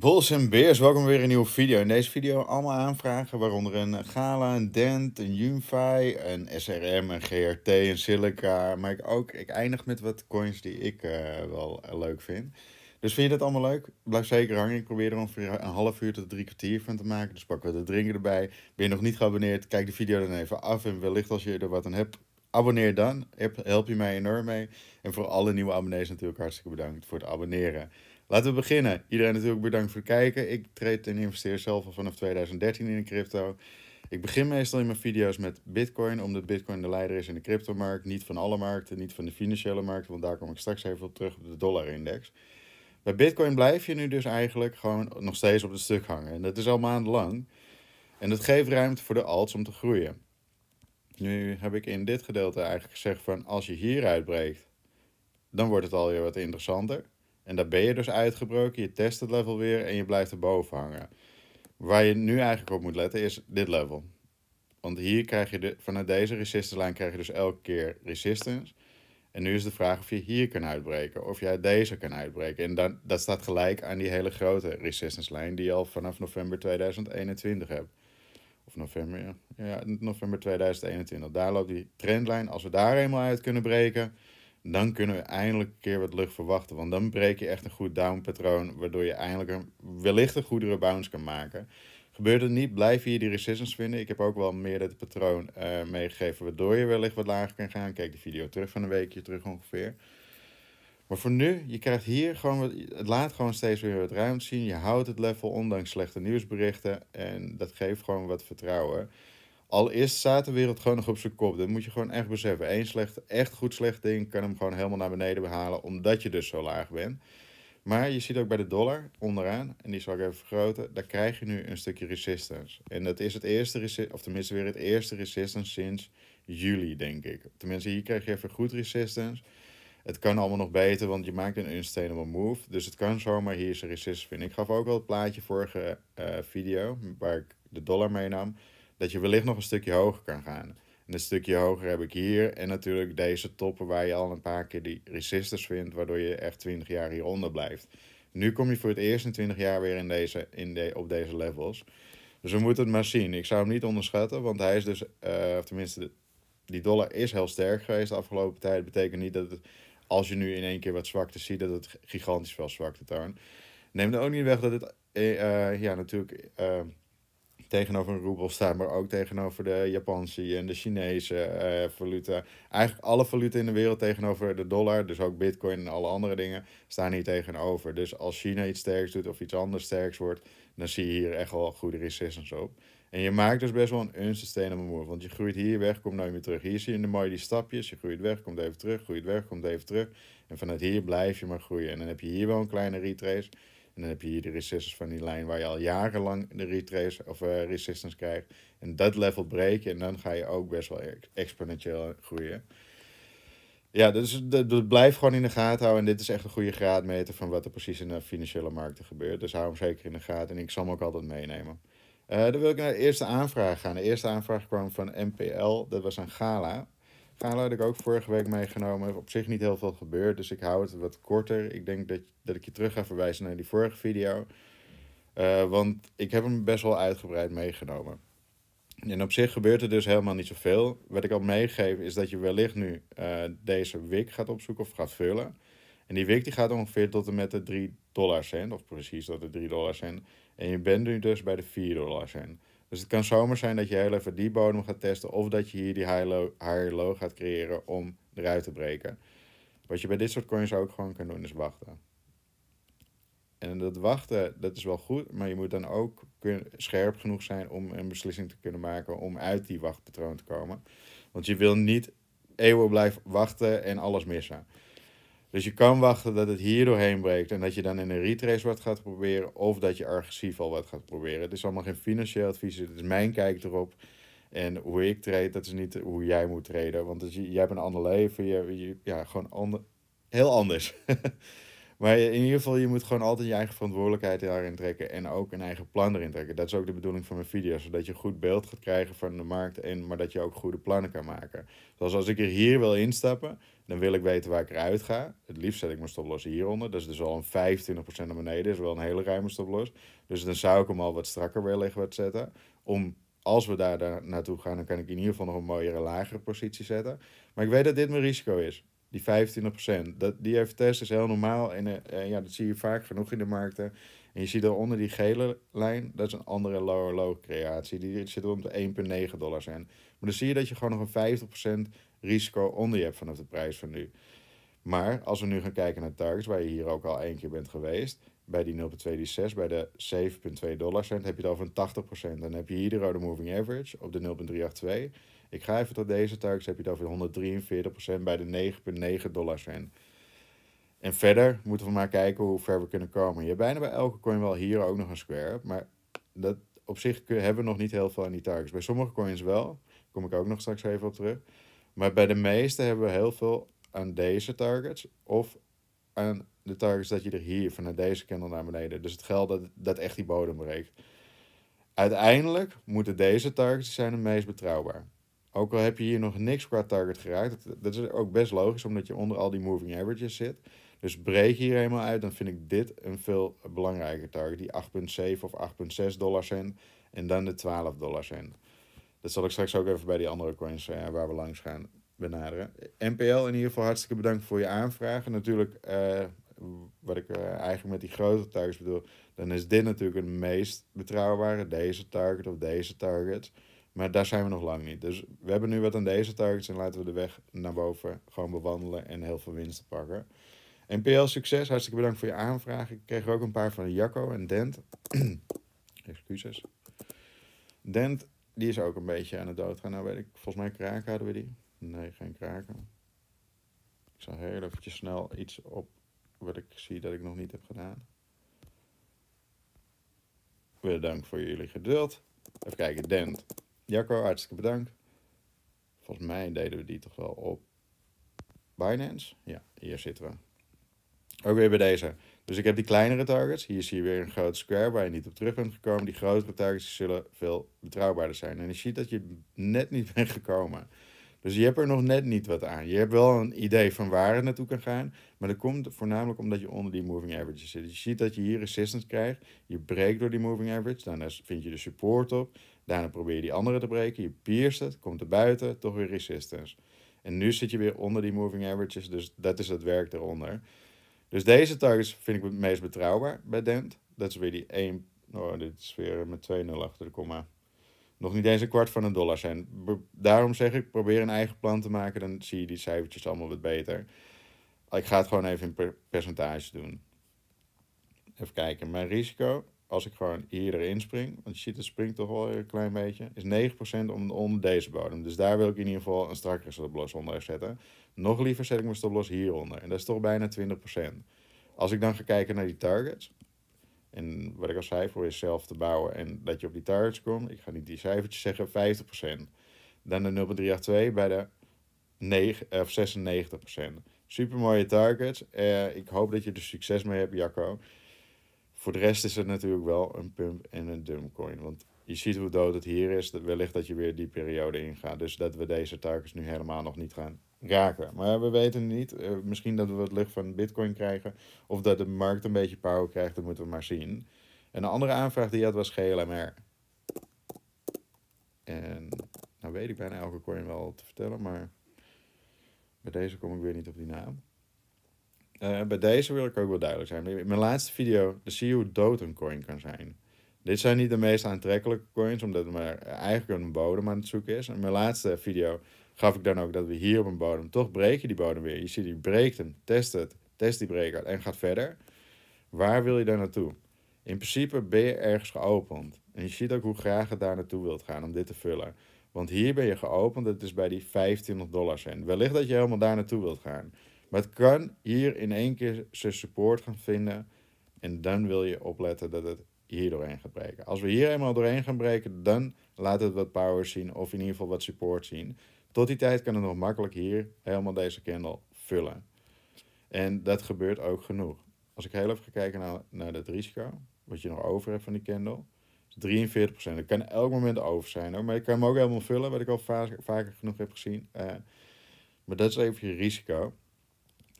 Bulls en Beers, welkom weer in een nieuwe video. In deze video allemaal aanvragen, waaronder een Gala, een Dent, een Unify, een SRM, een GRT, een Silica. Maar ik, ook, ik eindig met wat coins die ik eh, wel eh, leuk vind. Dus vind je dat allemaal leuk? Blijf zeker hangen. Ik probeer er ongeveer een half uur tot drie kwartier van te maken. Dus pak wat de drinken erbij. Ben je nog niet geabonneerd, kijk de video dan even af. En wellicht als je er wat aan hebt, abonneer dan. Help je mij enorm mee. En voor alle nieuwe abonnees natuurlijk hartstikke bedankt voor het abonneren. Laten we beginnen. Iedereen natuurlijk bedankt voor het kijken. Ik treed en investeer zelf al vanaf 2013 in de crypto. Ik begin meestal in mijn video's met Bitcoin, omdat Bitcoin de leider is in de cryptomarkt. Niet van alle markten, niet van de financiële markt, want daar kom ik straks even op terug, op de dollarindex. Bij Bitcoin blijf je nu dus eigenlijk gewoon nog steeds op het stuk hangen. En dat is al maandenlang. En dat geeft ruimte voor de alts om te groeien. Nu heb ik in dit gedeelte eigenlijk gezegd van als je hier uitbreekt, dan wordt het alweer wat interessanter. En daar ben je dus uitgebroken, je test het level weer en je blijft erboven hangen. Waar je nu eigenlijk op moet letten is dit level. Want hier krijg je de, vanuit deze resistance lijn krijg je dus elke keer resistance. En nu is de vraag of je hier kan uitbreken, of jij deze kan uitbreken. En dan, dat staat gelijk aan die hele grote resistance lijn die je al vanaf november 2021 hebt. Of november, ja, november 2021. Daar loopt die trendlijn. Als we daar eenmaal uit kunnen breken, dan kunnen we eindelijk een keer wat lucht verwachten. Want dan breek je echt een goed downpatroon, waardoor je eindelijk een, wellicht een goedere bounce kan maken. Gebeurt het niet, blijf hier die resistance vinden. Ik heb ook wel meer dit patroon eh, meegegeven, waardoor je wellicht wat lager kan gaan. Kijk de video terug van een weekje terug ongeveer. Maar voor nu, je krijgt hier gewoon, wat, het laat gewoon steeds weer wat ruimte zien. Je houdt het level, ondanks slechte nieuwsberichten. En dat geeft gewoon wat vertrouwen. Allereerst staat de wereld gewoon nog op zijn kop. Dat moet je gewoon echt beseffen. Eén slecht, echt goed slecht ding kan hem gewoon helemaal naar beneden behalen, omdat je dus zo laag bent. Maar je ziet ook bij de dollar onderaan, en die zal ik even vergroten, daar krijg je nu een stukje resistance. En dat is het eerste, of tenminste weer het eerste resistance sinds juli, denk ik. Tenminste, hier krijg je even goed resistance. Het kan allemaal nog beter, want je maakt een unsustainable move. Dus het kan zomaar hier zijn resistance vinden. Ik gaf ook wel het plaatje vorige eh, video, waar ik de dollar meenam dat je wellicht nog een stukje hoger kan gaan. En een stukje hoger heb ik hier. En natuurlijk deze toppen waar je al een paar keer die resistors vindt, waardoor je echt 20 jaar hieronder blijft. Nu kom je voor het eerst in 20 jaar weer in deze, in de, op deze levels. Dus we moeten het maar zien. Ik zou hem niet onderschatten, want hij is dus, eh, of tenminste, die dollar is heel sterk geweest de afgelopen tijd. Dat betekent niet dat het, als je nu in één keer wat zwakte ziet, dat het gigantisch veel zwakte toont. Neem dan ook niet weg dat het eh, eh, ja, natuurlijk tegenover een roebel staat, maar ook tegenover de Japanse en de Chinese eh, valuta. Eigenlijk alle valuta in de wereld tegenover de dollar, dus ook bitcoin en alle andere dingen, staan hier tegenover. Dus als China iets sterks doet of iets anders sterks wordt, dan zie je hier echt wel goede resistance op. En je maakt dus best wel een unsustainable move. Want je groeit hier weg, komt nooit meer terug. Hier zie je de mooie die stapjes. Je groeit weg, komt even terug. Groeit weg, komt even terug. En vanuit hier blijf je maar groeien. En dan heb je hier wel een kleine retrace. En dan heb je hier de resistance van die lijn waar je al jarenlang de retrace of uh, resistance krijgt. En dat level breken en dan ga je ook best wel exponentieel groeien. Ja, dus dat, dat blijf gewoon in de gaten houden. En dit is echt een goede graadmeter van wat er precies in de financiële markten gebeurt. Dus hou hem zeker in de gaten en ik zal hem ook altijd meenemen. Uh, dan wil ik naar de eerste aanvraag gaan. De eerste aanvraag kwam van NPL. Dat was een gala. Gala had ik ook vorige week meegenomen. Op zich niet heel veel gebeurd, dus ik hou het wat korter. Ik denk dat, dat ik je terug ga verwijzen naar die vorige video. Eh, want ik heb hem best wel uitgebreid meegenomen. En op zich gebeurt er dus helemaal niet zoveel. Wat ik al meegeef is dat je wellicht nu eh, deze week gaat opzoeken of gaat vullen. En die week die gaat ongeveer tot en met de 3 dollar cent, of precies tot de 3 dollar cent. En je bent nu dus bij de 4 dollar cent. Dus het kan zomaar zijn dat je heel even die bodem gaat testen. Of dat je hier die high low, gaat creëren om eruit te breken. Wat je bij dit soort coins ook gewoon kan doen is wachten. En dat wachten, dat is wel goed, maar je moet dan ook scherp genoeg zijn om een beslissing te kunnen maken om uit die wachtpatroon te komen. Want je wil niet eeuwen blijven wachten en alles missen. Dus je kan wachten dat het hier doorheen breekt en dat je dan in een retrace wat gaat proberen of dat je agressief al wat gaat proberen. Het is allemaal geen financieel advies, het is mijn kijk erop. En hoe ik treed, dat is niet hoe jij moet treden, want jij hebt een ander leven, je ja, gewoon ander, heel anders. Maar in ieder geval, je moet gewoon altijd je eigen verantwoordelijkheid daarin trekken. En ook een eigen plan erin trekken. Dat is ook de bedoeling van mijn video, Zodat je een goed beeld gaat krijgen van de markt. En, maar dat je ook goede plannen kan maken. Zoals als ik er hier wil instappen, dan wil ik weten waar ik eruit ga. Het liefst zet ik mijn stoploss hieronder. Dat is dus al een 25% naar beneden. Dat is wel een hele ruime stoploss. Dus dan zou ik hem al wat strakker willen wat zetten. Om als we daar naartoe gaan, dan kan ik in ieder geval nog een mooiere, lagere positie zetten. Maar ik weet dat dit mijn risico is. Die 25%, dat, die heeft is heel normaal. En eh, eh, ja, dat zie je vaak genoeg in de markten. En je ziet onder die gele lijn, dat is een andere lower low creatie. Die zit rond de 1,9 dollars en. Maar dan zie je dat je gewoon nog een 50% risico onder je hebt vanaf de prijs van nu. Maar als we nu gaan kijken naar targets, waar je hier ook al één keer bent geweest, bij die 0,26 bij de 7,2 dollar cent, heb je het over een 80%. Dan heb je hier de rode moving average op de 0,382. Ik ga even tot deze targets dus heb je het over 143% bij de 9,9 dollar cent. En verder moeten we maar kijken hoe ver we kunnen komen. Je hebt bijna bij elke coin wel hier ook nog een square. Maar dat, op zich hebben we nog niet heel veel aan die targets. Bij sommige coins wel. Daar kom ik ook nog straks even op terug. Maar bij de meeste hebben we heel veel aan deze targets. Of aan de targets dat je er hier vanuit deze candle naar beneden. Dus het geld dat, dat echt die bodem breekt. Uiteindelijk moeten deze targets zijn de meest betrouwbaar. Ook al heb je hier nog niks qua target geraakt. Dat, dat is ook best logisch, omdat je onder al die moving averages zit. Dus breek hier helemaal uit, dan vind ik dit een veel belangrijker target. Die 8,7 of 8,6 dollar cent. En dan de 12 dollar cent. Dat zal ik straks ook even bij die andere coins eh, waar we langs gaan benaderen. NPL in ieder geval hartstikke bedankt voor je aanvraag. En natuurlijk, eh, wat ik uh, eigenlijk met die grote targets bedoel, dan is dit natuurlijk het meest betrouwbare. Deze target of deze target. Maar daar zijn we nog lang niet. Dus we hebben nu wat aan deze targets en laten we de weg naar boven gewoon bewandelen en heel veel winsten pakken. NPL succes, hartstikke bedankt voor je aanvraag. Ik kreeg er ook een paar van Jacco en Dent. Excuses. Dent, die is ook een beetje aan het doodgaan. Nou weet ik, volgens mij kraken hadden we die. Nee, geen kraken. Ik zal heel eventjes snel iets op wat ik zie dat ik nog niet heb gedaan. Bedankt voor jullie geduld. Even kijken, Dent. Jacco, hartstikke bedankt. Volgens mij deden we die toch wel op Binance. Ja, hier zitten we. Ook weer bij deze. Dus ik heb die kleinere targets. Hier zie je weer een groot square waar je niet op terug bent gekomen. Die grotere targets zullen veel betrouwbaarder zijn. En je ziet dat je net niet bent gekomen. Dus je hebt er nog net niet wat aan. Je hebt wel een idee van waar het naartoe kan gaan. Maar dat komt voornamelijk omdat je onder die moving averages zit. Dus je ziet dat je hier resistance krijgt. Je breekt door die moving average. Nou, Daarna vind je de support op. Daarna probeer je die andere te breken, je pierst het, komt er buiten, toch weer resistance. En nu zit je weer onder die moving averages, dus dat is het werk eronder. Dus deze targets vind ik het meest betrouwbaar bij Dent. Dat is weer die 1, oh, dit is weer met 2-0 achter de komma. Nog niet eens een kwart van een dollar zijn. Daarom zeg ik, probeer een eigen plan te maken, dan zie je die cijfertjes allemaal wat beter. Ik ga het gewoon even in percentage doen. Even kijken, mijn risico als ik gewoon hier erin spring, want je ziet het springt toch wel een klein beetje, is 9% onder deze bodem. Dus daar wil ik in ieder geval een strakkere stoploss onder zetten. Nog liever zet ik mijn stoploss hieronder. En dat is toch bijna 20%. Als ik dan ga kijken naar die targets, en wat ik al zei, voor jezelf te bouwen en dat je op die targets komt, ik ga niet die cijfertjes zeggen, 50%. Dan de 0,382 bij de 9, eh, of 96%. Super mooie targets. Eh, ik hoop dat je er succes mee hebt, Jacco. Voor de rest is het natuurlijk wel een pump en een dump coin. Want je ziet hoe dood het hier is. Wellicht dat je weer die periode ingaat. Dus dat we deze targets nu helemaal nog niet gaan raken. Maar we weten niet. Eh, misschien dat we wat lucht van Bitcoin krijgen. Of dat de markt een beetje power krijgt. Dat moeten we maar zien. En een andere aanvraag die je had was GLMR. En nou weet ik bijna elke coin wel te vertellen. Maar bij deze kom ik weer niet op die naam. Eh, bij deze wil ik ook wel duidelijk zijn. In mijn laatste video zie je hoe dood een coin kan zijn. Dit zijn niet de meest aantrekkelijke coins, omdat het maar eigenlijk een bodem aan het zoeken is. In mijn laatste video gaf ik dan ook dat we hier op een bodem, toch breek je die bodem weer. Je ziet, die breekt hem, test het, test die breakout en gaat verder. Waar wil je daar naartoe? In principe ben je ergens geopend. En je ziet ook hoe graag het daar naartoe wilt gaan om dit te vullen. Want hier ben je geopend, het is bij die 25 dollar cent. Wellicht dat je helemaal daar naartoe wilt gaan het kan hier in één keer zijn support gaan vinden. En dan wil je opletten dat het hier doorheen gaat breken. Als we hier eenmaal doorheen gaan breken, dan laat het wat power zien. Of in ieder geval wat support zien. Tot die tijd kan het nog makkelijk hier helemaal deze candle vullen. En dat gebeurt ook genoeg. Als ik heel even ga kijken naar, naar dat risico. Wat je nog over hebt van die candle. 43%. Dat kan elk moment over zijn. Hoor. Maar ik kan hem ook helemaal vullen. Wat ik al vaker, genoeg heb gezien. Eh, maar dat is even je risico.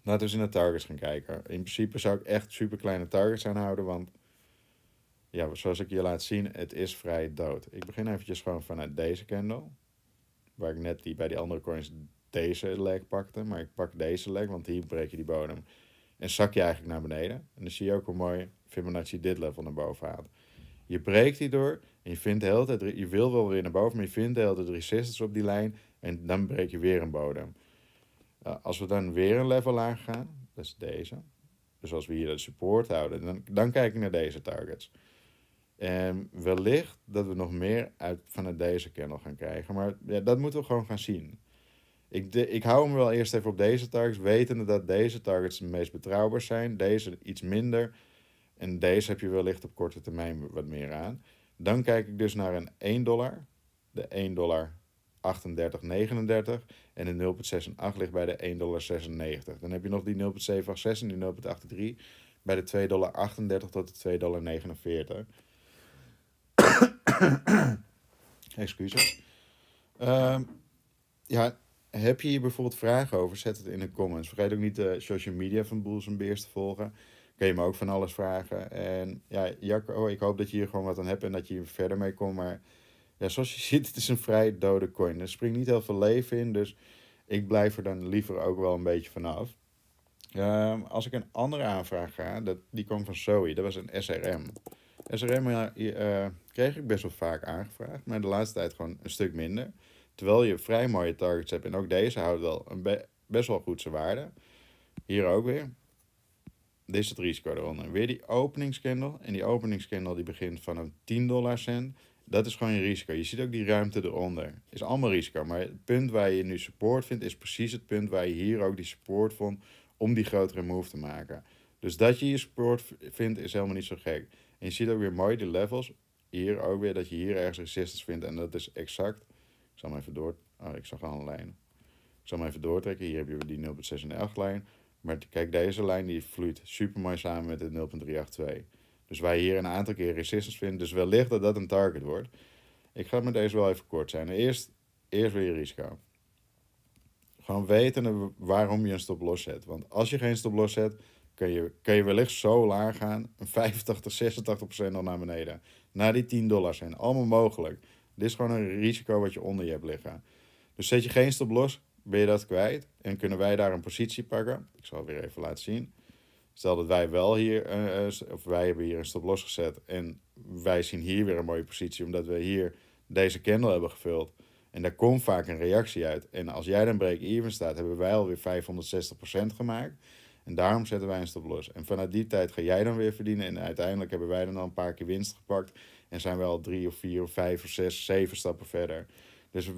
Laten we eens naar targets gaan kijken. In principe zou ik echt super kleine targets aanhouden, want ja, zoals ik je laat zien, het is vrij dood. Ik begin eventjes gewoon vanuit deze candle. Waar ik net die, bij die andere coins deze leg pakte. Maar ik pak deze leg, want hier breek je die bodem. En zak je eigenlijk naar beneden. En dan zie je ook hoe mooi Fibonacci dit level naar boven haalt. Je breekt die door en je vindt de hele tijd, je wil wel weer naar boven, maar je vindt de hele tijd resistance op die lijn. En dan breek je weer een bodem. Eh, als we dan weer een level laag gaan, dat is deze. Dus als we hier de support houden, dan, dan kijk ik naar deze targets. En wellicht dat we nog meer uit, vanuit deze kernel gaan krijgen. Maar ja, dat moeten we gewoon gaan zien. Ik, ik hou hem wel eerst even op deze targets, wetende dat deze targets de meest betrouwbaar zijn. Deze iets minder. En deze heb je wellicht op korte termijn wat meer aan. Dan kijk ik dus naar een 1 dollar. De 1 dollar 38,39 en de 0,68 ligt bij de 1,96 Dan heb je nog die 0,786 en die 0,83 bij de 2,38 tot de 2,49 Excuses. ja, heb je hier bijvoorbeeld vragen over, zet het in de comments. Vergeet ook niet de social media van Boels en Beers te volgen. Kun je me ook van alles vragen. En ja, Jacco, ik hoop dat je hier gewoon wat aan hebt en dat je hier verder mee komt. Maar ja, zoals je ziet, het is een vrij dode coin. Er springt niet heel veel leven in, dus ik blijf er dan liever ook wel een beetje vanaf. Ehm, als ik een andere aanvraag ga, dat, die kwam van Zoe, dat was een SRM. SRM eh, kreeg ik best wel vaak aangevraagd, maar de laatste tijd gewoon een stuk minder. Terwijl je vrij mooie targets hebt en ook deze houdt wel een best wel goed zijn waarde. Hier ook weer. Dit is het risico eronder. Weer die openingscandle. En die openingscandle die begint een 10 dollar cent dat is gewoon je risico. Je ziet ook die ruimte eronder. Is allemaal risico. Maar het punt waar je nu support vindt, is precies het punt waar je hier ook die support vond om die grotere move te maken. Dus dat je je support vindt, is helemaal niet zo gek. En je ziet ook weer mooi de levels. Hier ook weer dat je hier ergens resistance vindt. En dat is exact. Ik zal hem even door. Oh, ik zag al een lijn. Ik zal hem even doortrekken. Hier heb je die 0.6 lijn. Maar kijk, deze lijn die vloeit super mooi samen met de 0.382. Dus wij hier een aantal keer resistance vinden. Dus wellicht dat dat een target wordt. Ik ga met deze wel even kort zijn. Eerst, eerst weer je risico. Gewoon weten waarom je een stop-loss zet. Want als je geen stop-loss zet, kun je, kun je wellicht zo laag gaan. Een 85, 86 al naar beneden. Naar die 10 dollar zijn. Allemaal mogelijk. Dit is gewoon een risico wat je onder je hebt liggen. Dus zet je geen stop-loss, ben je dat kwijt. En kunnen wij daar een positie pakken. Ik zal het weer even laten zien. Stel dat wij wel hier, uh, of wij hebben hier een stop losgezet en wij zien hier weer een mooie positie, omdat we hier deze candle hebben gevuld. En daar komt vaak een reactie uit. En als jij dan break-even staat, hebben wij alweer 560% gemaakt. En daarom zetten wij een stop los. En vanuit die tijd ga jij dan weer verdienen. En uiteindelijk hebben wij dan al een paar keer winst gepakt. En zijn we al drie of vier of vijf of zes, zeven stappen verder. Dus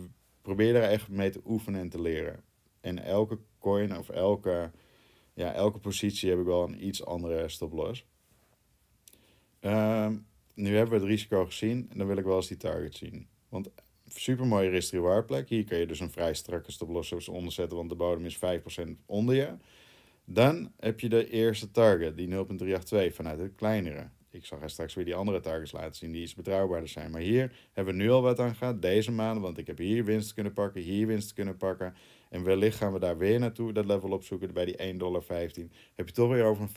probeer er echt mee te oefenen en te leren. En elke coin of elke ja, elke positie heb ik wel een iets andere stoploss. Um, nu hebben we het risico gezien en dan wil ik wel eens die target zien. Want super mooie risk reward plek. Hier kun je dus een vrij strakke stoploss onderzetten, want de bodem is 5% onder je. Dan heb je de eerste target, die 0.382 vanuit het kleinere. Ik zal haar straks weer die andere targets laten zien die iets betrouwbaarder zijn. Maar hier hebben we nu al wat aan gehad deze maand. Want ik heb hier winst kunnen pakken, hier winst kunnen pakken. En wellicht gaan we daar weer naartoe dat level opzoeken bij die 1,15 dollar. Heb je toch weer over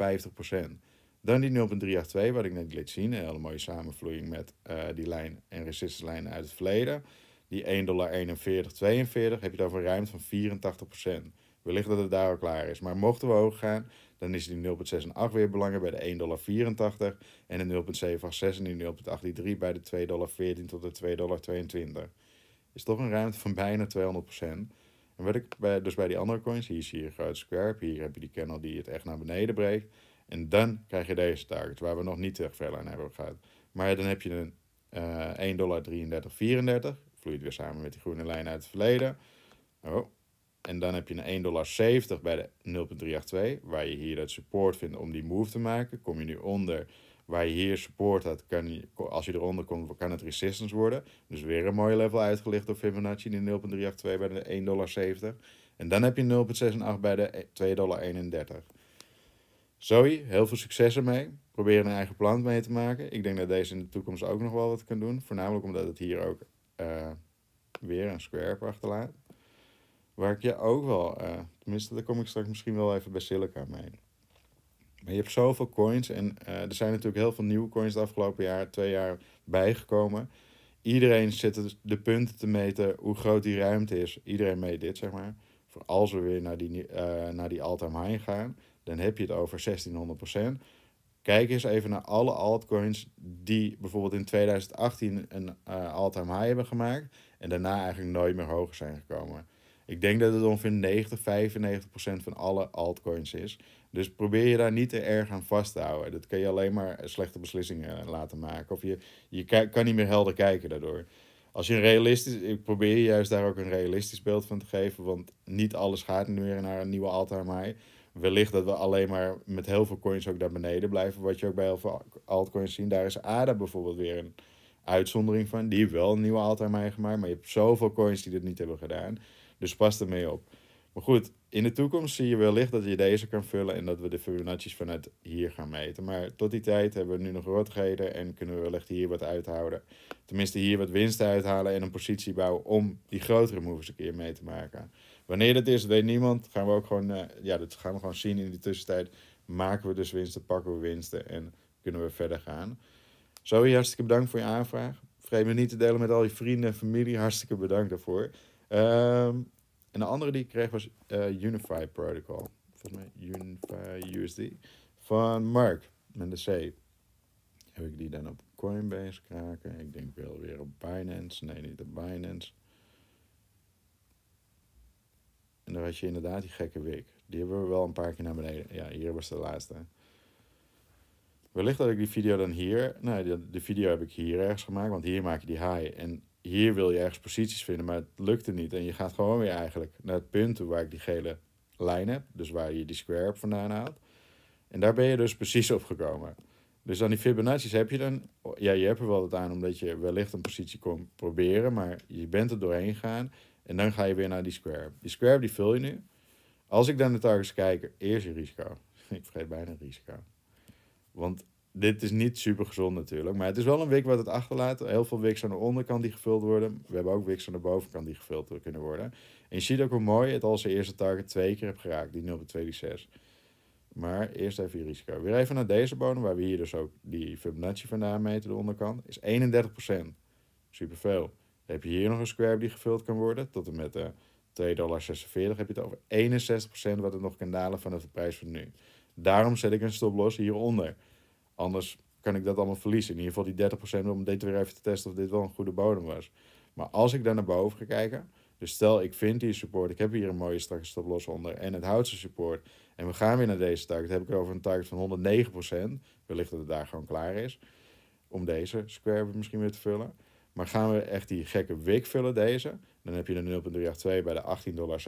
een 50%. Dan die 0.382 wat ik net liet zien. Een hele mooie samenvloeiing met eh, die lijn en resistance uit het verleden. Die 1,41 heb je daar een ruimte van 84%. Wellicht dat het daar al klaar is. Maar mochten we hoog gaan, dan is die 0,68 weer belangen bij de 1,84 dollar. En de 0,786 en die 0,83 bij de 2,14 dollar tot de 2,22 dollar. Is toch een ruimte van bijna 200%. En wat ik bij, dus bij die andere coins, hier zie je een groot square. Hier heb je die kennel die het echt naar beneden breekt. En dan krijg je deze target, waar we nog niet echt ver aan hebben gehad. Maar dan heb je een uh, eh, 1,3334. Vloeit weer samen met die groene lijn uit het verleden. Oh, en dan heb je een 1,70 bij de 0,382, waar je hier dat support vindt om die move te maken. Kom je nu onder waar je hier support had, kan je, als je eronder komt, kan het resistance worden. Dus weer een mooi level uitgelicht op Fibonacci, de 0,382 bij de 1,70 En dan heb je 0,68 bij de 2,31 Zoe, heel veel succes ermee. Probeer een eigen plan mee te maken. Ik denk dat deze in de toekomst ook nog wel wat kan doen. Voornamelijk omdat het hier ook eh, weer een square achterlaat. Waar ik je ook wel, eh, tenminste daar kom ik straks misschien wel even bij Silica mee. Maar je hebt zoveel coins en eh, er zijn natuurlijk heel veel nieuwe coins de afgelopen jaar, twee jaar bijgekomen. Iedereen zit dus de punten te meten hoe groot die ruimte is. Iedereen meet dit, zeg maar. Voor als we weer naar die, uh, naar die all-time high gaan, dan heb je het over 1600%. Kijk eens even naar alle altcoins die bijvoorbeeld in 2018 een uh, all-time high hebben gemaakt. En daarna eigenlijk nooit meer hoger zijn gekomen. Ik denk dat het ongeveer 90, 95 procent van alle altcoins is. Dus probeer je daar niet te erg aan vast te houden. Dat kan je alleen maar slechte beslissingen eh, laten maken. Of je, je kan niet meer helder kijken daardoor. Als je een realistisch, ik probeer juist daar ook een realistisch beeld van te geven. Want niet alles gaat nu weer naar een nieuwe Altaarmaai. Wellicht dat we alleen maar met heel veel coins ook daar beneden blijven. Wat je ook bij heel veel altcoins ziet. Daar is ADA bijvoorbeeld weer een uitzondering van. Die wel een nieuwe all-time gemaakt. Maar je hebt zoveel coins die dat niet hebben gedaan. Dus pas ermee op. Maar goed, in de toekomst zie je wellicht dat je deze kan vullen en dat we de Fibonacci's vanuit hier gaan meten. Maar tot die tijd hebben we nu nog rotgeden en kunnen we wellicht hier wat uithouden. Tenminste hier wat winsten uithalen en een positie bouwen om die grotere moves een keer mee te maken. Wanneer dat is, weet niemand. Gaan we ook gewoon, eh, ja, dat gaan we gewoon zien in de tussentijd. Maken we dus winsten, pakken we winsten en kunnen we verder gaan. Zoe, hartstikke bedankt voor je aanvraag. Vergeet me niet te delen met al je vrienden en familie. Hartstikke bedankt daarvoor. Ehm, en de andere die ik kreeg was uh, Unify Protocol. Volgens mij Unify USD. Van Mark met de C. Heb ik die dan op Coinbase kraken? Ik denk wel weer op Binance. Nee, niet op Binance. En dan had je inderdaad die gekke wik. Die hebben we wel een paar keer naar beneden. Ja, hier was de laatste. Wellicht dat ik die video dan hier... Nee, de, de, video heb ik hier ergens gemaakt. Want hier maak je die high. En hier wil je ergens posities vinden. Maar het lukte niet. En je gaat gewoon weer eigenlijk naar het punt waar ik die gele lijn heb. Dus waar je die square op vandaan haalt. En daar ben je dus precies op gekomen. Dus dan die Fibonacci's heb je dan... Ja, je hebt er wel het aan omdat je wellicht een positie kon proberen. Maar je bent er doorheen gegaan. En dan ga je weer naar die square. Die square die vul je nu. Als ik dan de targets kijk, eerst je risico. Ik vergeet bijna risico. Want dit is niet super gezond natuurlijk. Maar het is wel een wik wat het achterlaat. Heel veel wiks aan de onderkant die gevuld worden. We hebben ook wiks aan de bovenkant die gevuld kunnen worden. En je ziet ook hoe mooi het als eerste target twee keer heb geraakt. Die 0,26. Maar eerst even je risico. Weer even naar deze bodem, waar we hier dus ook die Fibonacci vandaan meten, de onderkant. Is 31%. Superveel. heb je hier nog een square die gevuld kan worden. Tot en met de eh, 2,46 heb je het over 61% wat het nog kan dalen vanaf de prijs van nu. Daarom zet ik een stoploss hieronder. Anders kan ik dat allemaal verliezen. In ieder geval die 30% om dit weer even te testen of dit wel een goede bodem was. Maar als ik daar naar boven ga kijken, dus stel ik vind die support, ik heb hier een mooie strakke stoploss onder en het houdt zijn support. En we gaan weer naar deze target, heb ik over een target van 109%. Wellicht dat het daar gewoon klaar is om deze square misschien weer te vullen. Maar gaan we echt die gekke wick vullen, deze? Dan heb je een 0,382 bij de 18,57 dollar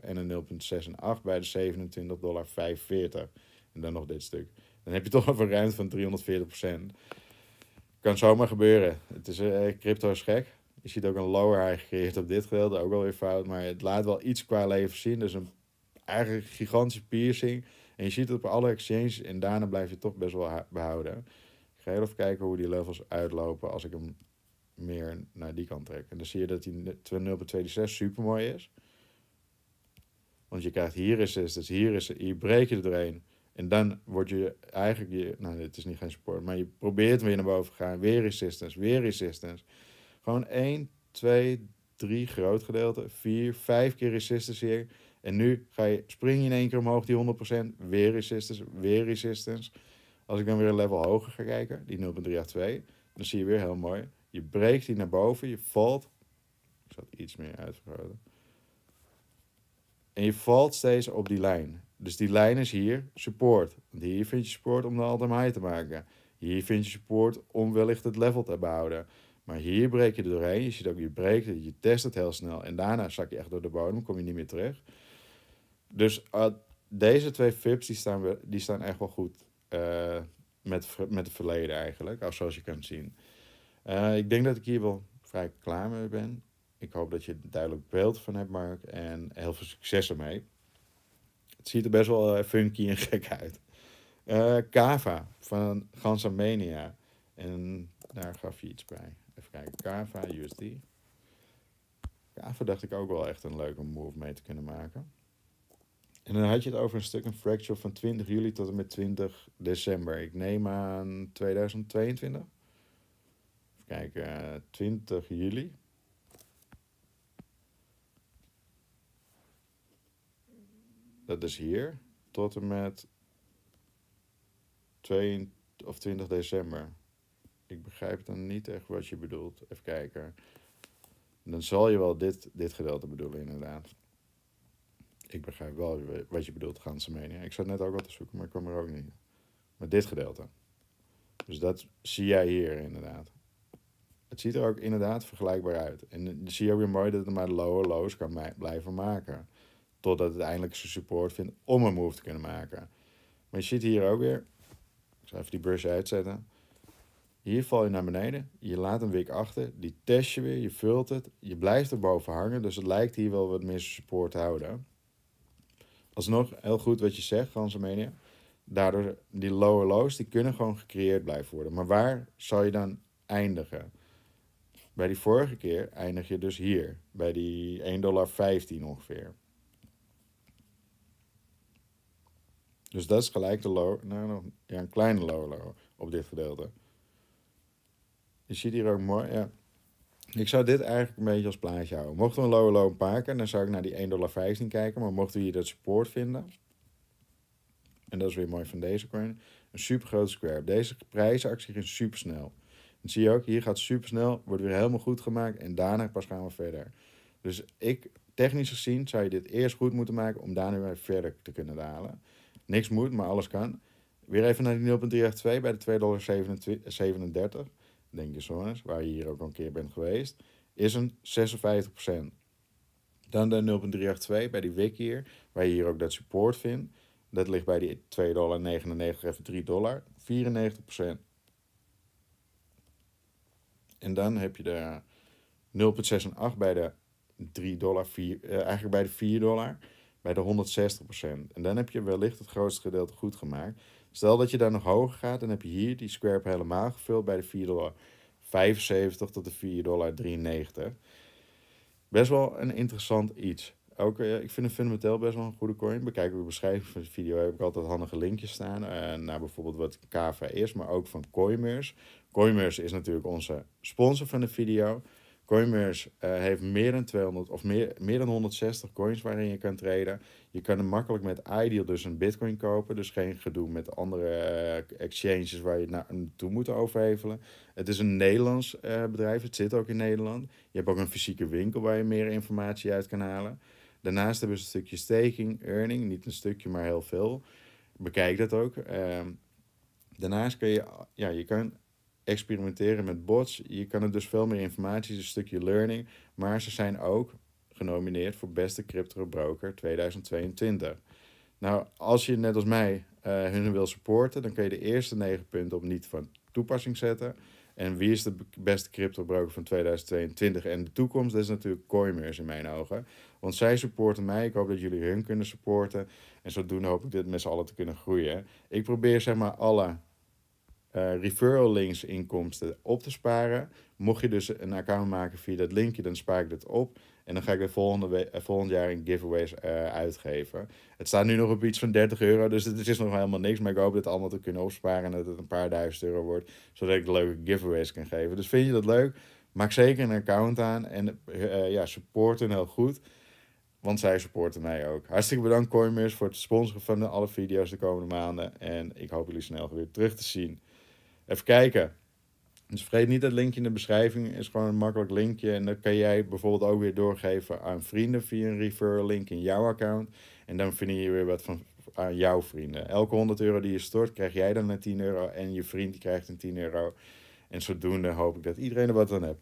en een 0,68 bij de 27,45 dollar. En dan nog dit stuk. Dan heb je toch een ruimte van 340 Kan zomaar gebeuren. Het is, eh, crypto is gek. Je ziet ook een lower high gecreëerd op dit gedeelte. Ook wel weer fout. Maar het laat wel iets qua leven zien. Dus een eigenlijk gigantische piercing. En je ziet het op alle exchanges. En daarna blijf je toch best wel behouden. Ik ga even kijken hoe die levels uitlopen als ik hem meer naar die kant trekken. En dan zie je dat die 0 op 2 super mooi is. Want je krijgt hier is dus hier is hier breek je er doorheen. En dan word je eigenlijk, je, nou dit is niet geen support, maar je probeert weer naar boven te gaan. Weer resistance, weer resistance. Gewoon 1, 2, 3 groot gedeelte, 4, 5 keer resistance hier. En nu ga je, spring je in één keer omhoog die 100%, weer resistance, weer resistance. Als ik dan weer een level hoger ga kijken, die 0.382, dan zie je weer heel mooi je breekt die naar boven, je valt. Ik zal het iets meer uitvergroten. En je valt steeds op die lijn. Dus die lijn is hier support. Want hier vind je support om de all te maken. Hier vind je support om wellicht het level te behouden. Maar hier breek je er doorheen. Je ziet ook, je breekt het, je test het heel snel. En daarna zak je echt door de bodem, kom je niet meer terug. Dus eh, deze twee fips, die staan, die staan echt wel goed eh, met, met het verleden eigenlijk. Als zoals je kunt zien. Eh, ik denk dat ik hier wel vrij klaar mee ben. Ik hoop dat je er duidelijk beeld van hebt, Mark. En heel veel succes ermee. Het ziet er best wel eh, funky en gek uit. Uh, Kava van Gansamania. En daar gaf je iets bij. Even kijken. Kava USD. Kava dacht ik ook wel echt een leuke move mee te kunnen maken. En dan had je het over een stuk, een fracture van 20 juli tot en met 20 december. Ik neem aan 2022 kijken, eh, 20 juli. Dat is hier tot en met 2 of 20 december. Ik begrijp dan niet echt wat je bedoelt. Even kijken. Dan zal je wel dit, dit gedeelte bedoelen, inderdaad. Ik begrijp wel wat je bedoelt, mening. Ik zat net ook wat te zoeken, maar ik kwam er ook niet. Maar dit gedeelte. Dus dat zie jij hier inderdaad. Het ziet er ook inderdaad vergelijkbaar uit. En dan eh, zie je ook weer mooi dat het maar lower lows kan blijven maken. Totdat het eindelijk zijn support vindt om een move te kunnen maken. Maar je ziet hier ook weer. Ik zal even die brush uitzetten. Hier val je naar beneden. Je laat een Wik achter. Die test je weer. Je vult het. Je blijft er boven hangen. Dus het lijkt hier wel wat meer support te houden. Alsnog, heel goed wat je zegt, Ganse Media. Daardoor, die lower lows, die kunnen gewoon gecreëerd blijven worden. Maar waar zal je dan eindigen? Bij die vorige keer eindig je dus hier, bij die 1,15 dollar ongeveer. Dus dat is gelijk de low, nou, ja, een kleine low, low op dit gedeelte. Je ziet hier ook mooi, ja. Ik zou dit eigenlijk een beetje als plaatje houden. Mochten we een low, low parken, dan zou ik naar die 1,15 dollar kijken. Maar mochten we hier dat support vinden, en dat is weer mooi van deze coin, een super grote square. Deze prijsactie ging super snel. Dan zie je ook, hier gaat super snel, wordt weer helemaal goed gemaakt en daarna pas gaan we verder. Dus ik, technisch gezien, zou je dit eerst goed moeten maken om daarna weer verder te kunnen dalen. Niks moet, maar alles kan. Weer even naar die 0.382 bij de 2,37 Denk je eens, waar je hier ook een keer bent geweest. Is een 56%. Dan de 0.382 bij die wick hier, waar je hier ook dat support vindt. Dat ligt bij die 2,99 of even 3 dollar, 94%. En dan heb je de 0,68 bij de 3 dollar, eh, eigenlijk bij de 4 dollar, bij de 160 procent. En dan heb je wellicht het grootste gedeelte goed gemaakt. Stel dat je daar nog hoger gaat, dan heb je hier die square helemaal gevuld bij de 4,75 dollar tot de 4,93 dollar Best wel een interessant iets. Ook, eh, ik vind het fundamenteel best wel een goede coin. Bekijk ook de beschrijving van de video. Heb ik altijd handige linkjes staan. Eh, naar bijvoorbeeld wat KV is, maar ook van Coinmeers. Coinmerce is natuurlijk onze sponsor van de video. Coinmerce eh, heeft meer dan 200 of meer, meer dan 160 coins waarin je kan traden. Je kan hem makkelijk met Ideal dus een bitcoin kopen. Dus geen gedoe met andere eh, exchanges waar je naartoe moet overhevelen. Het is een Nederlands eh, bedrijf. Het zit ook in Nederland. Je hebt ook een fysieke winkel waar je meer informatie uit kan halen. Daarnaast hebben ze een stukje staking, earning. Niet een stukje, maar heel veel. Bekijk dat ook. Ehm, daarnaast kun je, ja, je kan experimenteren met bots. Je kan er dus veel meer informatie, een stukje learning. Maar ze zijn ook genomineerd voor beste crypto broker 2022. Nou, als je net als mij eh, hun wil supporten, dan kun je de eerste negen punten op niet van toepassing zetten. En wie is de beste crypto broker van 2022 en de toekomst? Dat is natuurlijk Coinmerce in mijn ogen. Want zij supporten mij. Ik hoop dat jullie hun kunnen supporten. En zodoende hoop ik dit met z'n allen te kunnen groeien. Ik probeer zeg maar alle uh, referral links inkomsten op te sparen. Mocht je dus een account maken via dat linkje, dan spaar ik dat op. En dan ga ik de volgende we- eh, volgend jaar in giveaways eh, uitgeven. Het staat nu nog op iets van 30 euro, dus het is nog helemaal niks. Maar ik hoop dat allemaal te kunnen opsparen en dat het een paar duizend euro wordt. Zodat ik leuke giveaways kan geven. Dus vind je dat leuk? Maak zeker een account aan en ja, support hen heel goed. Want zij supporten mij ook. Hartstikke bedankt Coinmers voor het sponsoren van alle video's de komende maanden. En ik hoop jullie snel weer terug te zien. Even kijken. Dus vergeet niet dat linkje in de beschrijving is gewoon een makkelijk linkje. En dat kan jij bijvoorbeeld ook weer doorgeven aan vrienden via een referral link in jouw account. En dan vinden je weer wat van aan jouw vrienden. Elke 100 euro die je stort, krijg jij dan een 10 euro. En je vriend krijgt een 10 euro. En zodoende hoop ik dat iedereen er wat aan hebt.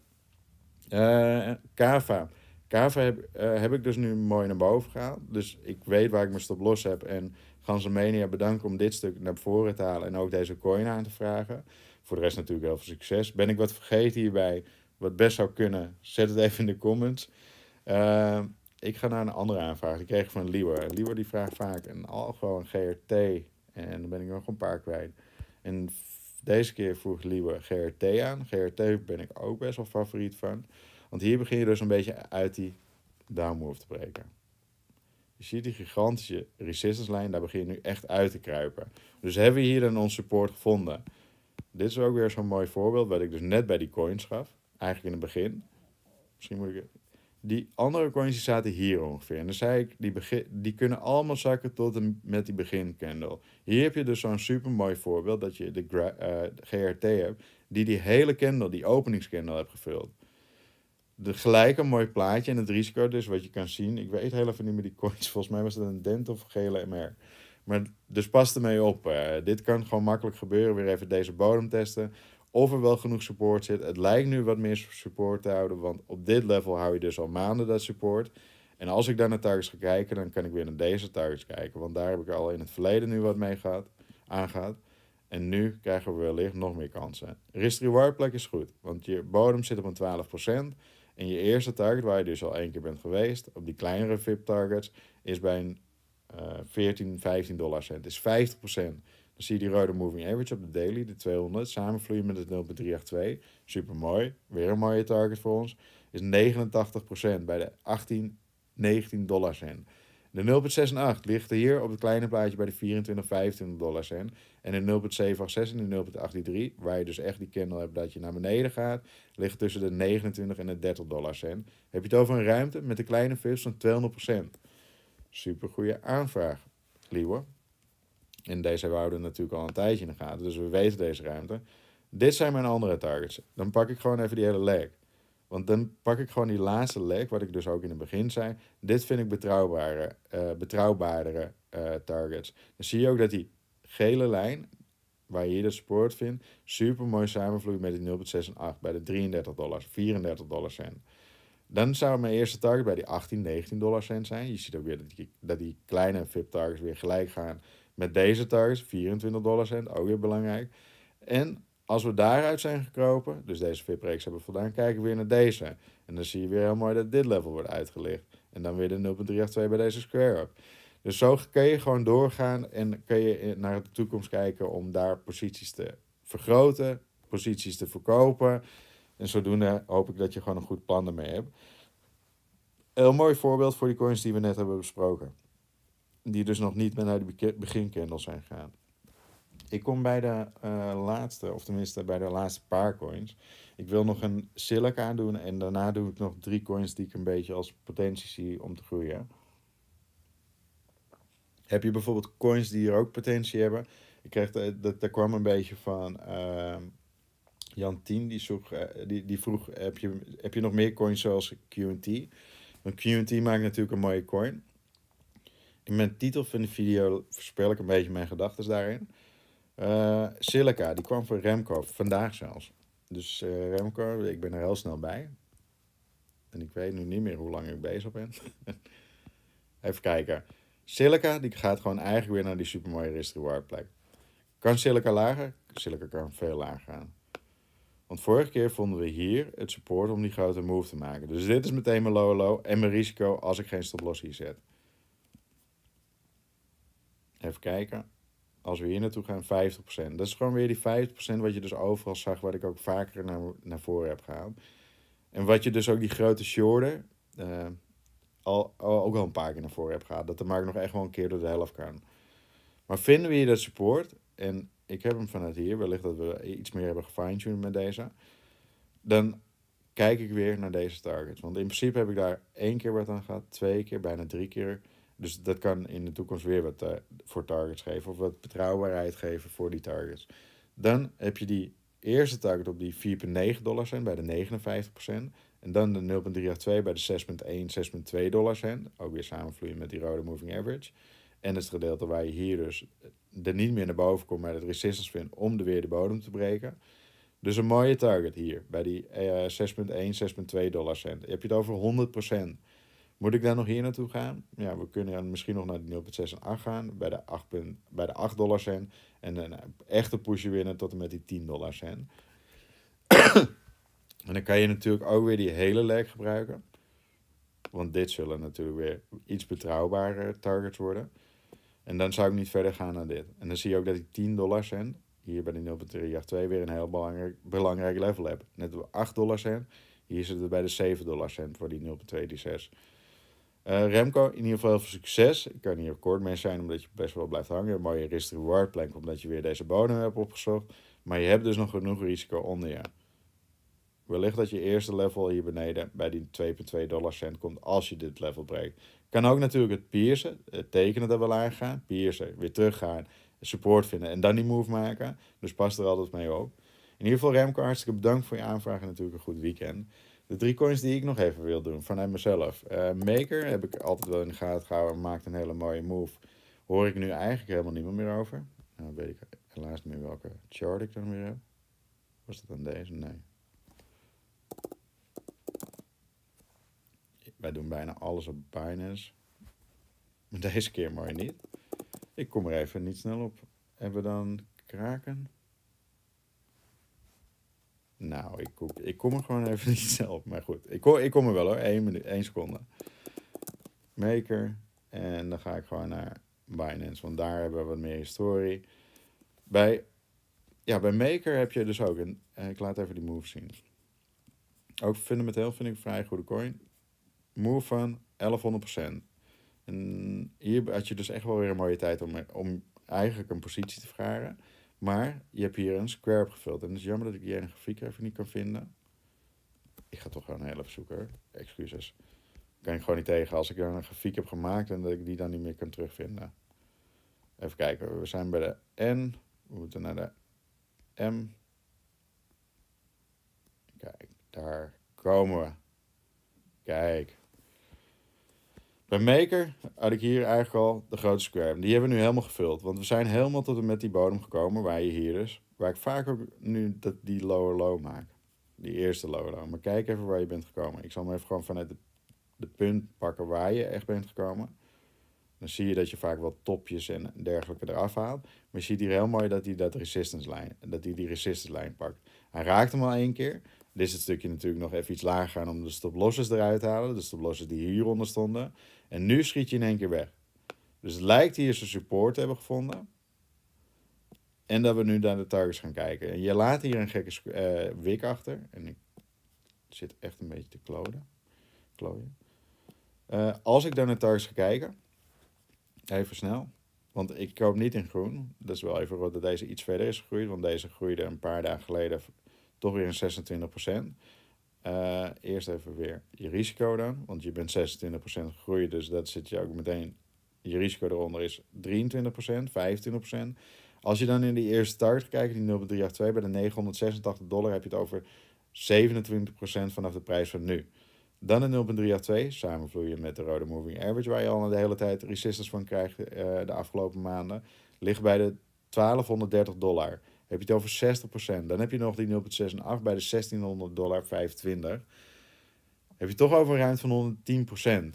Uh, Kava. Kava eh, heb, ik dus nu mooi naar boven gehaald. Dus ik weet waar ik mijn stop los heb. En Gansemania bedankt om dit stuk naar voren te halen. En ook deze coin aan te vragen. Voor de rest natuurlijk heel veel succes. Ben ik wat vergeten hierbij? Wat best zou kunnen? Zet het even in de comments. Eh, ik ga naar een andere aanvraag. Die kreeg ik van Liewer. Liewer die vraagt vaak een algo, GRT. En dan ben ik nog een paar kwijt. En deze keer vroeg Liewer GRT aan. GRT ben ik ook best wel favoriet van. Want hier begin je dus een beetje uit die downmove te breken. Je ziet die gigantische resistance lijn, daar begin je nu echt uit te kruipen. Dus hebben we hier dan ons support gevonden. Dit is ook weer zo'n mooi voorbeeld, wat ik dus net bij die coins gaf. Eigenlijk in het begin. Misschien moet ik... Die andere coins die zaten hier ongeveer. En dan zei ik, die, begin, die kunnen allemaal zakken tot en met die candle. Hier heb je dus zo'n super mooi voorbeeld dat je de, eh, de GRT hebt, die die hele candle, die openingscandle hebt gevuld de gelijk een mooi plaatje en het risico dus wat je kan zien. Ik weet heel even niet meer die coins. Volgens mij was het een dent of gele MR. Maar dus pas ermee op. Eh, dit kan gewoon makkelijk gebeuren. Weer even deze bodem testen. Of er wel genoeg support zit. Het lijkt nu wat meer support te houden. Want op dit level hou je dus al maanden dat support. En als ik daar naar targets ga kijken, dan kan ik weer naar deze targets kijken. Want daar heb ik al in het verleden nu wat mee gehad, aangaat. En nu krijgen we wellicht nog meer kansen. Risk reward plek is goed. Want je bodem zit op een 12%. En je eerste target, waar je dus al één keer bent geweest, op die kleinere VIP-targets, is bij een uh, 14, 15 dollar cent. is 50 Dan zie je die rode moving average op de daily, de 200, samenvloeien met het 0,382. Super mooi. Weer een mooie target voor ons. Is 89 bij de 18, 19 dollar cent. De 0,68 ligt hier op het kleine plaatje bij de 24, 25 dollar cent. En in 0.786 en in 0.83, waar je dus echt die candle hebt dat je naar beneden gaat, ligt tussen de 29 en de 30 dollar cent. Heb je het over een ruimte met een kleine vis van 200%. Super goede aanvraag, Liewe. En deze houden we natuurlijk al een tijdje in de gaten, dus we weten deze ruimte. Dit zijn mijn andere targets. Dan pak ik gewoon even die hele leg. Want dan pak ik gewoon die laatste leg, wat ik dus ook in het begin zei. Dit vind ik betrouwbare, eh, betrouwbaardere eh, targets. Dan zie je ook dat die gele lijn, waar je de support vindt, super mooi samenvloeit met die 0,68 en bij de 33 dollar, 34 dollar cent. Dan zou mijn eerste target bij die 18, 19 dollar cent zijn. Je ziet ook weer dat die, dat die kleine VIP targets weer gelijk gaan met deze targets, 24 dollar cent, ook weer belangrijk. En als we daaruit zijn gekropen, dus deze VIP-reeks hebben voldaan, kijken we weer naar deze. En dan zie je weer heel mooi dat dit level wordt uitgelicht. En dan weer de 0.382 bij deze square-up. Dus zo kun je gewoon doorgaan en kun je naar de toekomst kijken om daar posities te vergroten, posities te verkopen. En zodoende hoop ik dat je gewoon een goed plan ermee hebt. Heel mooi voorbeeld voor die coins die we net hebben besproken. Die dus nog niet naar de begincandle zijn gegaan. Ik kom bij de eh, laatste, of tenminste bij de laatste paar coins. Ik wil nog een silica doen en daarna doe ik nog drie coins die ik een beetje als potentie zie om te groeien heb je bijvoorbeeld coins die hier ook potentie hebben. Ik kreeg dat, er kwam een beetje van ehm, Jan Tien, die, zoek, eh, die, die vroeg: heb je, heb je nog meer coins zoals QT? Want QNT maakt natuurlijk een mooie coin. In mijn titel van de video verspel ik een beetje mijn gedachten daarin. Eh, Silica, die kwam voor Remco, vandaag zelfs. Dus eh, Remco, ik ben er heel snel bij. En ik weet nu niet meer hoe lang ik bezig ben. Even kijken. Silica die gaat gewoon eigenlijk weer naar die supermooie risk reward plek. Kan Silica lager? Silica kan veel lager gaan. Want vorige keer vonden we hier het support om die grote move te maken. Dus dit is meteen mijn low low en mijn risico als ik geen stoploss hier zet. Even kijken. Als we hier naartoe gaan, 50%. Dat is gewoon weer die 50% wat je dus overal zag, wat ik ook vaker naar, naar voren heb gehaald. En wat je dus ook die grote shorter, eh, al, ook al een paar keer naar voren heb gehad. Dat de markt nog echt wel een keer door de helft kan. Maar vinden we hier dat support, en ik heb hem vanuit hier, wellicht dat we iets meer hebben gefine-tuned met deze, dan kijk ik weer naar deze targets. Want in principe heb ik daar één keer wat aan gehad, twee keer, bijna drie keer. Dus dat kan in de toekomst weer wat eh, voor targets geven, of wat betrouwbaarheid geven voor die targets. Dan heb je die eerste target op die 4,9 dollar zijn bij de 59%. En dan de 0,382 bij de 6,1, 6,2 dollar cent. Ook weer samenvloeien met die rode moving average. En het gedeelte waar je hier dus er niet meer naar boven komt, maar het resistance vindt om de weer de bodem te breken. Dus een mooie target hier bij die 6,1, eh, 6,2 dollar cent. Heb je het over 100%. Moet ik daar nog hier naartoe gaan? Ja, we kunnen misschien nog naar die 0,6 en 8 gaan. Bij de 8, bij de 8 dollar cent. En eh, een echte pushje winnen tot en met die 10 dollar cent. En dan kan je natuurlijk ook weer die hele leg gebruiken. Want dit zullen natuurlijk weer iets betrouwbare targets worden. En dan zou ik niet verder gaan dan dit. En dan zie je ook dat die 10 dollar cent hier bij de 0.382 weer een heel belangrijk, belangrijk level heb. Net op 8 dollar cent. Hier zitten we bij de 7 dollar cent voor die 0.236. Uh, eh, Remco, in ieder geval heel veel succes. Ik kan hier kort mee zijn omdat je best wel blijft hangen. Een mooie risk reward plank omdat je weer deze bodem hebt opgezocht. Maar je hebt dus nog genoeg risico onder je. Wellicht dat je eerste level hier beneden bij die 2,2 dollar cent komt als je dit level breekt. Kan ook natuurlijk het piercen, het tekenen dat we aan gaan, piercen, weer teruggaan, support vinden en dan die move maken. Dus pas er altijd mee op. In ieder geval Remco, hartstikke bedankt voor je aanvraag en natuurlijk een goed weekend. De drie coins die ik nog even wil doen vanuit mezelf. Eh, Maker heb ik altijd wel in de gaten gehouden, maakt een hele mooie move. Hoor ik nu eigenlijk helemaal niemand meer over. Nou weet ik helaas niet meer welke chart ik dan weer heb. Was dat dan deze? Nee. Wij doen bijna alles op Binance. deze keer maar niet. Ik kom er even niet snel op. Hebben we dan kraken? Nou, ik kom, ik kom er gewoon even niet zelf. Maar goed, ik kom, ik kom er wel hoor. 1 minuut, 1 seconde. Maker. En dan ga ik gewoon naar Binance. Want daar hebben we wat meer historie. Bij, ja, bij Maker heb je dus ook een... Eh, ik laat even die move zien. Ook fundamenteel vind ik een vrij goede coin. Move van 1100%. En hier had je dus echt wel weer een mooie tijd om, om eigenlijk een positie te vragen. Maar je hebt hier een square opgevuld gevuld. En het is jammer dat ik die een grafiek even niet kan vinden. Ik ga toch gewoon heel even zoeken Excuses. Kan ik gewoon niet tegen als ik dan een grafiek heb gemaakt en dat ik die dan niet meer kan terugvinden. Even kijken, we zijn bij de N. We moeten naar de M. Kijk, daar komen we. Kijk, bij Maker had ik hier eigenlijk al de grote square. Die hebben we nu helemaal gevuld. Want we zijn helemaal tot en met die bodem gekomen waar je hier is. Waar ik vaak ook nu dat die lower low maak. Die eerste lower low. Maar kijk even waar je bent gekomen. Ik zal hem even gewoon vanuit de, de punt pakken waar je echt bent gekomen. Dan zie je dat je vaak wel topjes en dergelijke eraf haalt. Maar je ziet hier heel mooi dat hij dat resistance dat hij die resistance lijn pakt. Hij raakt hem al één keer is het stukje natuurlijk nog even iets lager gaan om de stoplosses eruit te halen. De stoplosses die hieronder stonden. En nu schiet je in één keer weg. Dus het lijkt hier ze support te hebben gevonden. En dat we nu naar de targets gaan kijken. En je laat hier een gekke uh, wik achter. En ik zit echt een beetje te kloden. klooien. Eh, als ik naar de targets ga kijken. Even snel. Want ik koop niet in groen. Dat is wel even dat deze iets verder is gegroeid. Want deze groeide een paar dagen geleden toch weer een 26 eh, eerst even weer je risico dan, want je bent 26% gegroeid, dus dat zit je ook meteen. Je risico eronder is 23%, 25%. Als je dan in die eerste start kijkt, die 0,382, bij de 986 dollar heb je het over 27% vanaf de prijs van nu. Dan de 0,382, samenvloeien met de rode moving average, waar je al de hele tijd resistance van krijgt eh, de afgelopen maanden, ligt bij de 1230 dollar. Heb je het over 60%. Dan heb je nog die 0,6 en 8 bij de 1600 dollar 25. Heb je toch over een ruimte van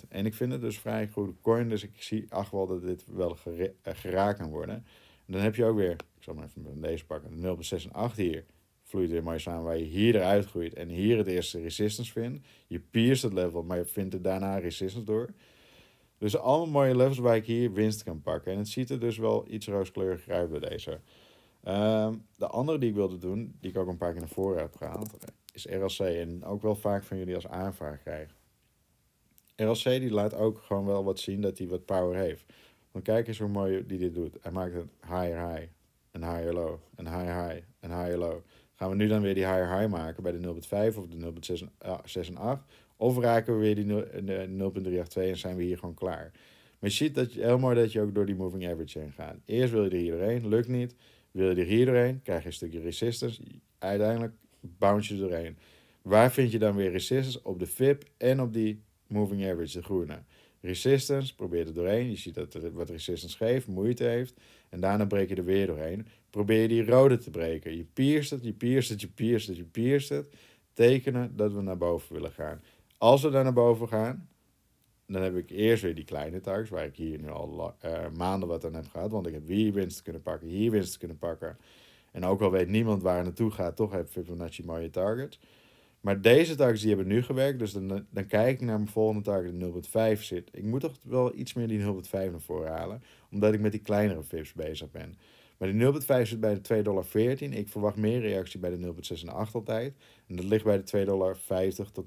110%. En ik vind het dus vrij goede coin. Dus ik zie ach wel dat dit wel eh, geraakt kan worden. En dan heb je ook weer, ik zal maar even deze pakken, 0,6 en 8 hier. Vloeit weer mooi samen waar je hier eruit groeit en hier het eerste resistance vindt. Je pierst het level, maar je vindt er daarna resistance door. Dus allemaal mooie levels waar ik hier winst kan pakken. En het ziet er dus wel iets rooskleurig uit bij deze. Ehm, de andere die ik wilde doen, die ik ook een paar keer naar voren heb gehaald, is RLC. En ook wel vaak van jullie als aanvraag krijgen. RLC die laat ook gewoon wel wat zien dat hij wat power heeft. Want kijk eens hoe mooi die dit doet. Hij maakt een higher high, een higher low, een higher high, een higher low. Gaan we nu dan weer die higher high maken bij de 0.5 of de 0.6 en 8? Of raken we weer die 0.382 eh, en zijn we hier gewoon klaar? Maar je ziet dat, heel mooi dat je ook door die moving average heen gaat. Eerst wil je er hierheen, lukt niet. Wil je er hier doorheen, krijg je een stukje resistance. Uiteindelijk bounce je doorheen. Waar vind je dan weer resistance? Op de FIP en op die moving average, de groene. Resistance, probeer het doorheen. Je ziet dat wat resistance geeft, moeite heeft. En daarna breek je er weer doorheen. Probeer die rode te breken. Je pierst het, je pierst het, je pierst het, je pierst het. Tekenen dat we naar boven willen gaan. Als we daar naar boven gaan, dan heb ik eerst weer die kleine tax, waar ik hier nu al eh, maanden wat aan heb gehad. Want ik heb hier winst kunnen pakken, hier winst kunnen pakken. En ook al weet niemand waar het naartoe gaat, toch heb Fibonacci mooie targets. Maar deze targets die hebben nu gewerkt, dus dan, dan kijk ik naar mijn volgende target die 0.5 zit. Ik moet toch wel iets meer die 0.5 naar voren halen, omdat ik met die kleinere VIPs bezig ben. Maar die 0.5 zit bij de 2,14 Ik verwacht meer reactie bij de 0.6 en 8 altijd. En dat ligt bij de 2,50 tot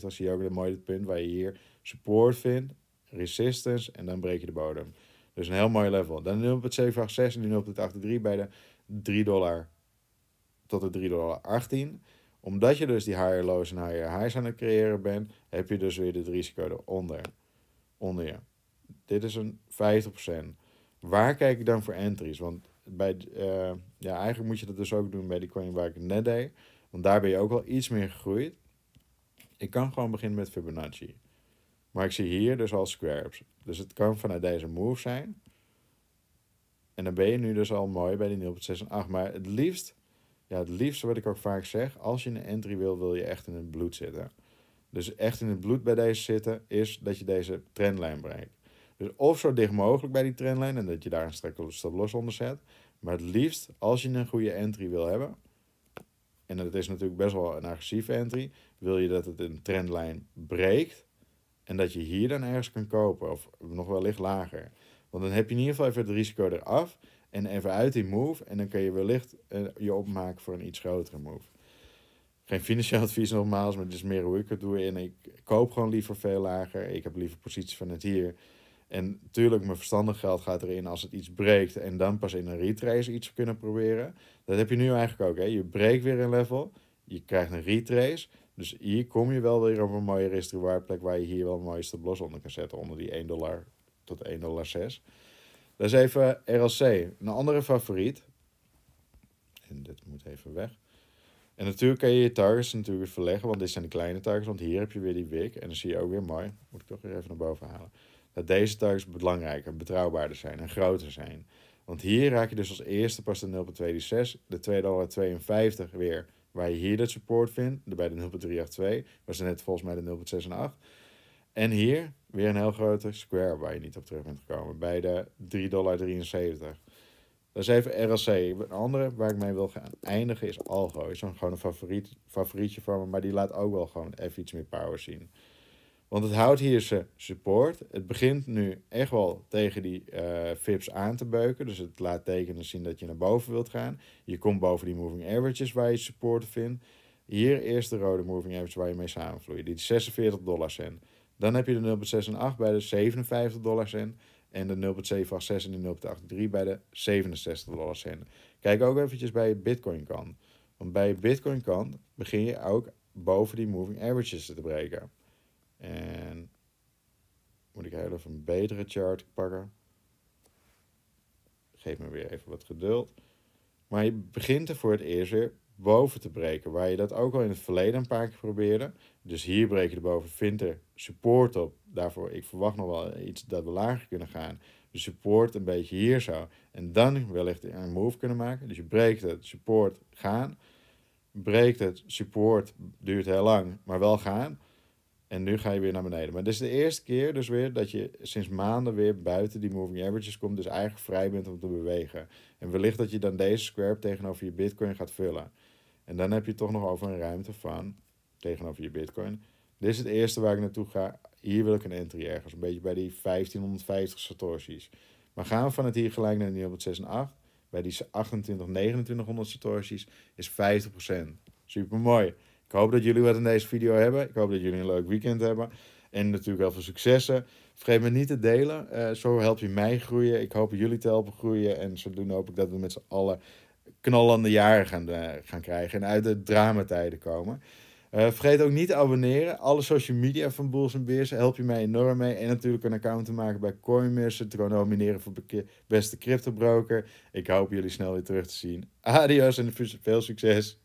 2,52 Zie je ook een mooi punt waar je hier support vind, resistance en dan breek je de bodem. Dus een heel mooi level. Dan 0.786 en die 0.83 bij de 3 dollar tot de 318. dollar Omdat je dus die higher lows en higher highs aan het creëren bent, heb je dus weer dit risico eronder. Onder je. Dit is een 50%. Waar kijk ik dan voor entries? Want bij, uh, ja, eigenlijk moet je dat dus ook doen bij die coin waar ik net deed. Want daar ben je ook wel iets meer gegroeid. Ik kan gewoon beginnen met Fibonacci. Maar ik zie hier dus al squares. Dus het kan vanuit deze move zijn. En dan ben je nu dus al mooi bij die 0.6 en 8. Maar het liefst, ja het liefst wat ik ook vaak zeg, als je een entry wil, wil je echt in het bloed zitten. Dus echt in het bloed bij deze zitten, is dat je deze trendlijn breekt. Dus of zo dicht mogelijk bij die trendlijn en dat je daar een strekke stap los onder zet. Maar het liefst, als je een goede entry wil hebben, en dat is natuurlijk best wel een agressieve entry, wil je dat het een trendlijn breekt en dat je hier dan ergens kan kopen, of nog wellicht lager. Want dan heb je in ieder geval even het risico eraf en even uit die move. En dan kun je wellicht eh, je opmaken voor een iets grotere move. Geen financieel advies nogmaals, maar het is meer hoe ik het doe. En ik koop gewoon liever veel lager. Ik heb liever positie van het hier. En tuurlijk, mijn verstandig geld gaat erin als het iets breekt. En dan pas in een retrace iets kunnen proberen. Dat heb je nu eigenlijk ook. Hè? Je breekt weer een level. Je krijgt een retrace. Dus hier kom je wel weer op een mooie plek waar je hier wel een mooiste stablos onder kan zetten. Onder die 1 dollar tot 1,06 dollar. Dat is even RLC. Een andere favoriet. En dit moet even weg. En natuurlijk kan je je targets natuurlijk verleggen, want dit zijn de kleine targets. Want hier heb je weer die wick en dan zie je ook weer mooi, moet ik toch weer even naar boven halen, dat deze targets belangrijker, betrouwbaarder zijn en groter zijn. Want hier raak je dus als eerste pas de 0,26, de 2,52 weer Waar je hier dat support vindt, bij de 0.382, was net volgens mij de 0,68 en hier weer een heel grote square waar je niet op terug bent gekomen, bij de 3,73 dollar. Dat is even RSC. Een andere waar ik mee wil gaan eindigen is Algo. Is dan gewoon een favoriet, favorietje van me, maar die laat ook wel gewoon even iets meer power zien. Want het houdt hier zijn support. Het begint nu echt wel tegen die uh, aan te beuken. Dus het laat tekenen zien dat je naar boven wilt gaan. Je komt boven die moving averages waar je support vindt. Hier eerst de rode moving average waar je mee samenvloeit. Die 46 dollar cent. Dan heb je de 0.68 bij de 57 dollar cent. En de 0,786 en de 0,83 bij de 67 dollar cent. Kijk ook eventjes bij je bitcoin kant. Want bij je bitcoin kant begin je ook boven die moving averages te breken. En moet ik heel even een betere chart pakken. Geef me weer even wat geduld. Maar je begint er voor het eerst weer boven te breken. Waar je dat ook al in het verleden een paar keer probeerde. Dus hier breek je erboven. Vind er support op. Daarvoor, ik verwacht nog wel iets dat we lager kunnen gaan. De dus support een beetje hier zo. En dan wellicht een move kunnen maken. Dus je breekt het, support, gaan. Breekt het, support, duurt heel lang, maar wel gaan. En nu ga je weer naar beneden. Maar dit is de eerste keer dus weer dat je sinds maanden weer buiten die moving averages komt. Dus eigenlijk vrij bent om te bewegen. En wellicht dat je dan deze square tegenover je bitcoin gaat vullen. En dan heb je toch nog over een ruimte van tegenover je bitcoin. Dit is het eerste waar ik naartoe ga. Hier wil ik een entry ergens. Een beetje bij die 1550 satoshis. Maar gaan we van het hier gelijk naar die 106 en 8. Bij die 28, 2900 satoshis is 50%. Super mooi. Ik hoop dat jullie wat in deze video hebben. Ik hoop dat jullie een leuk weekend hebben. En natuurlijk heel veel successen. Vergeet me niet te delen. Eh, zo help je mij groeien. Ik hoop jullie te helpen groeien. En zodoende hoop ik dat we met z'n allen knallende jaren gaan, eh, gaan krijgen. En uit de dramatijden komen. Eh, vergeet ook niet te abonneren. Alle social media van Boels en Beers help je mij enorm mee. En natuurlijk een account te maken bij CoinMerse. Te nomineren voor beste crypto broker. Ik hoop jullie snel weer terug te zien. Adios en veel succes.